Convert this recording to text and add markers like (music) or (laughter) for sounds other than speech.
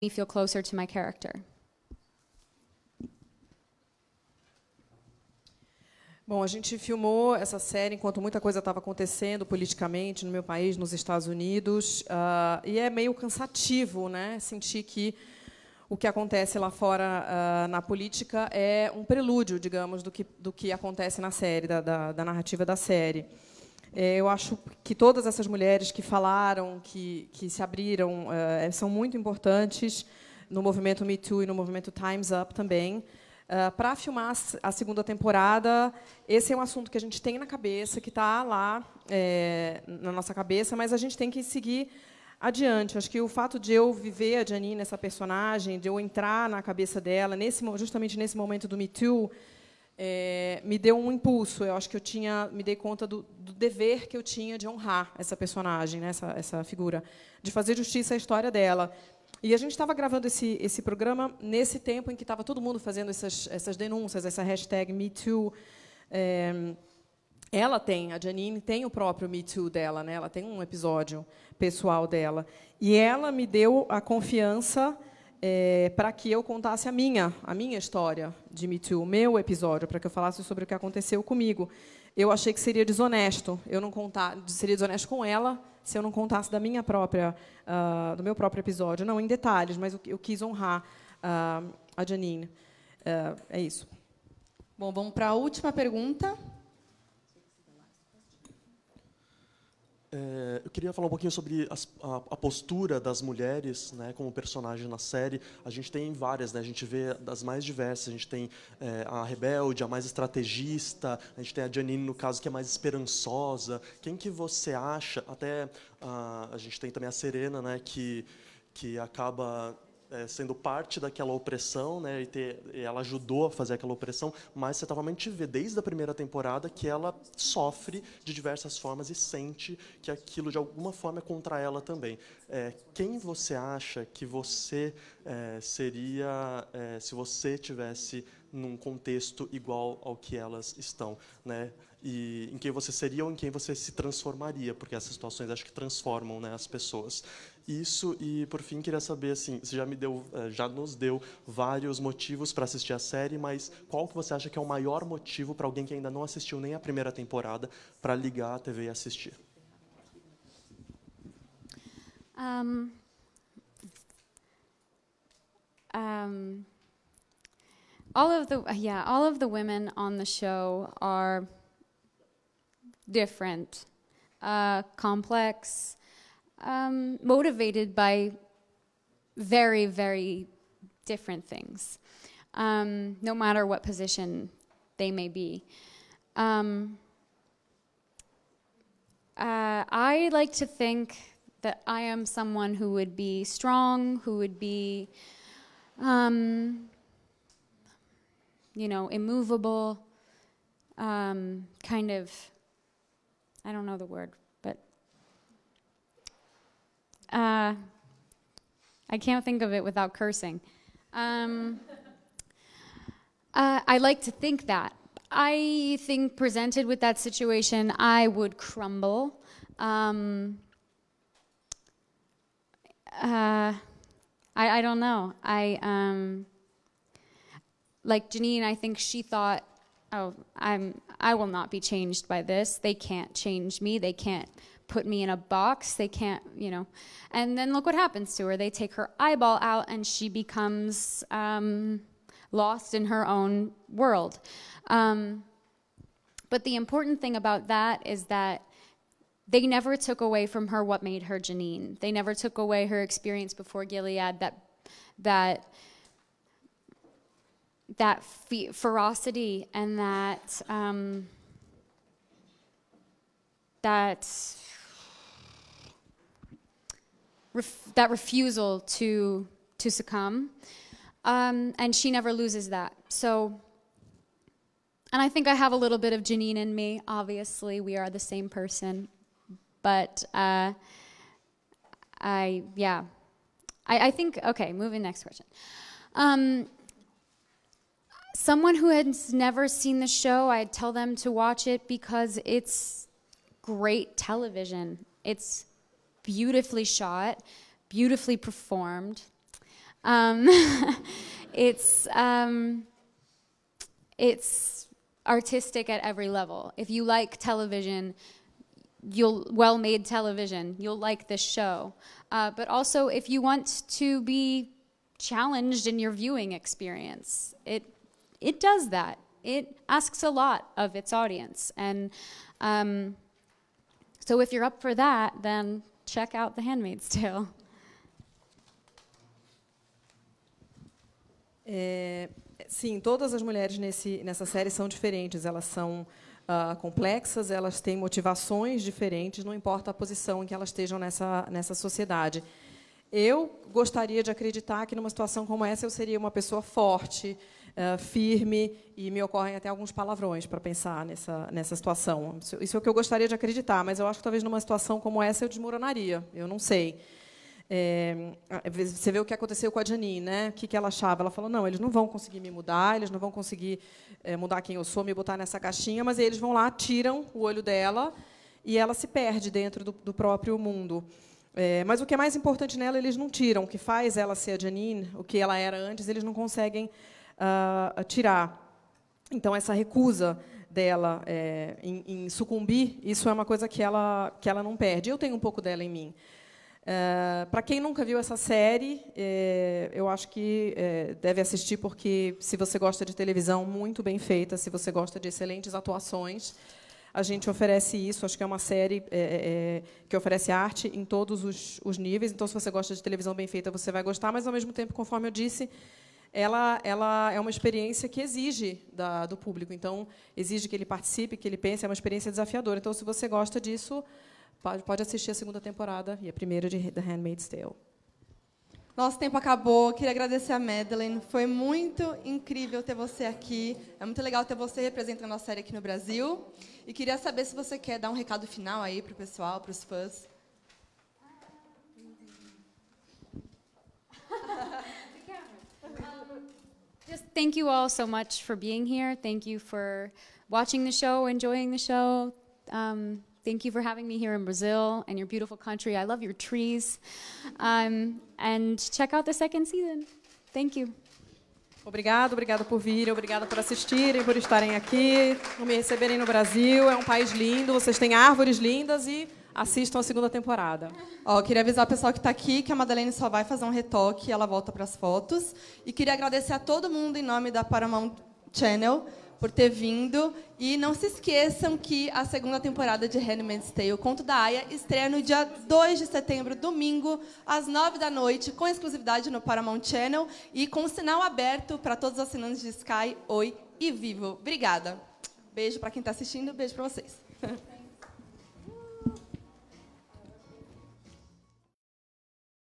me feel closer to my character. Bom, a gente filmou essa série enquanto muita coisa estava acontecendo politicamente no meu país, nos Estados Unidos, uh, e é meio cansativo, né? Sentir que o que acontece lá fora uh, na política é um prelúdio, digamos, do que, do que acontece na série, da, da, da narrativa da série. É, eu acho que todas essas mulheres que falaram, que, que se abriram, é, são muito importantes no movimento Me Too e no movimento Times Up também. É, Para filmar a segunda temporada, esse é um assunto que a gente tem na cabeça, que está lá é, na nossa cabeça, mas a gente tem que seguir adiante. Acho que o fato de eu viver a Janine, essa personagem, de eu entrar na cabeça dela, nesse, justamente nesse momento do Me Too, é, me deu um impulso. Eu acho que eu tinha, me dei conta do, do dever que eu tinha de honrar essa personagem, né, essa, essa figura, de fazer justiça à história dela. E a gente estava gravando esse, esse programa nesse tempo em que estava todo mundo fazendo essas, essas denúncias, essa hashtag MeToo. É, ela tem, a Janine tem o próprio #MeToo dela, né? ela tem um episódio pessoal dela. E ela me deu a confiança é, para que eu contasse a minha, a minha história de Me Too, o meu episódio, para que eu falasse sobre o que aconteceu comigo. Eu achei que seria desonesto, eu não contar, seria desonesto com ela se eu não contasse da minha própria, uh, do meu próprio episódio, não em detalhes, mas eu, eu quis honrar uh, a Janine. Uh, é isso. Bom, vamos para a última pergunta. É, eu queria falar um pouquinho sobre as, a, a, postura das mulheres né, como personagem na série. A gente tem várias, né, a gente vê das mais diversas. A gente tem é, a rebelde, a mais estrategista, a gente tem a Janine, no caso, que é mais esperançosa. Quem que você acha? Até a, ah, a gente tem também a Serena, né, que, que acaba é, sendo parte daquela opressão, né, e, ter, ela ajudou a fazer aquela opressão, mas você totalmente vê desde a primeira temporada que ela sofre de diversas formas e sente que aquilo de alguma forma é contra ela também. É, quem você acha que você é, seria é, se você tivesse num contexto igual ao que elas estão, né? E em quem você seria ou em quem você se transformaria, porque essas situações acho que transformam né, as pessoas isso e por fim queria saber assim, você já me deu, eh, já nos deu vários motivos para assistir a série, mas qual que você acha que é o maior motivo para alguém que ainda não assistiu nem a primeira temporada para ligar a TV e assistir? Um, um, all of the yeah, all of the women on the show are different, uh, complex. um, motivated by very, very different things, um, no matter what position they may be. Um, uh, I like to think that I am someone who would be strong, who would be, um, you know, immovable, um, kind of, I don't know the word, uh, I can't think of it without cursing. Um, uh, I like to think that. I think presented with that situation, I would crumble. Um, uh, I, I, don't know. I um, like Janine. I think she thought, "Oh, I'm. I will not be changed by this. They can't change me. They can't put me in a box. They can't, you know. And then look what happens to her. They take her eyeball out and she becomes um, lost in her own world. Um, but the important thing about that is that they never took away from her what made her Janine. They never took away her experience before Gilead that that that fe- ferocity and that um, that ref that refusal to to succumb, um, and she never loses that. So, and I think I have a little bit of Janine in me. Obviously, we are the same person, but uh, I yeah, I, I think okay. Moving next question. Um, someone who has never seen the show, I'd tell them to watch it because it's great television. It's beautifully shot, beautifully performed. Um, (laughs) it's um, it's artistic at every level. If you like television, you'll well-made television. You'll like this show. Uh, but also, if you want to be challenged in your viewing experience, it it does that. It asks a lot of its audience, and um, so if you're up for that, then check out The Handmaid's Tale. É, sim, todas as mulheres nesse, nessa série são diferentes. Elas são uh, complexas, elas têm motivações diferentes, não importa a posição em que elas estejam nessa, nessa sociedade. Eu gostaria de acreditar que, numa situação como essa, eu seria uma pessoa forte, eh, firme e me ocorrem até alguns palavrões para pensar nessa, nessa situação. Isso é o que eu gostaria de acreditar, mas eu acho que talvez numa situação como essa eu desmoronaria, eu não sei. É, você vê o que aconteceu com a Janine, né? O que, que ela achava? Ela falou: não, eles não vão conseguir me mudar, eles não vão conseguir é, mudar quem eu sou, me botar nessa caixinha, mas eles vão lá, tiram o olho dela e ela se perde dentro do, do próprio mundo. É, mas o que é mais importante nela, eles não tiram. O que faz ela ser a Janine, o que ela era antes, eles não conseguem uh, tirar. Então, essa recusa dela é, em, em, sucumbir, isso é uma coisa que ela, que ela não perde. Eu tenho um pouco dela em mim. É, Para quem nunca viu essa série, é, eu acho que é, deve assistir, porque se você gosta de televisão, muito bem feita, se você gosta de excelentes atuações, a gente oferece isso. Acho que é uma série é, é, é que oferece arte em todos os, os, níveis. Então, se você gosta de televisão bem feita, você vai gostar. Mas, ao mesmo tempo, conforme eu disse, ela, ela é uma experiência que exige da, do público. Então, exige que ele participe, que ele pense, é uma experiência desafiadora. Então, se você gosta disso, pode, pode assistir a segunda temporada e a primeira de The Handmaid's Tale. Nosso tempo acabou. Queria agradecer a Madeline. Foi muito incrível ter você aqui. É muito legal ter você representando a série aqui no Brasil. E queria saber se você quer dar um recado final aí para o pessoal, para os fãs. thank you all so much for being here. Thank you for watching the show, enjoying the show. Um, thank you for having me here in Brazil and your beautiful country. I love your trees. Um, and check out the second season. Thank you. Obrigado, obrigado por vir, obrigado por assistirem, por estarem aqui, por me receberem no Brasil. É um país lindo, vocês têm árvores lindas e assistam a segunda temporada. Ó, queria avisar o pessoal que está aqui que a Madalene só vai fazer um retoque, ela volta para as fotos. E queria agradecer a todo mundo em nome da Paramount Channel por ter vindo. E não se esqueçam que a segunda temporada de Handmaid's Tale, o Conto da Aya, estreia no dia 2 de setembro, domingo, às 9 da noite, com exclusividade no Paramount Channel e com sinal aberto para todos os assinantes de Sky, Oi e Vivo. Obrigada. Beijo para quem está assistindo, beijo para vocês. (laughs)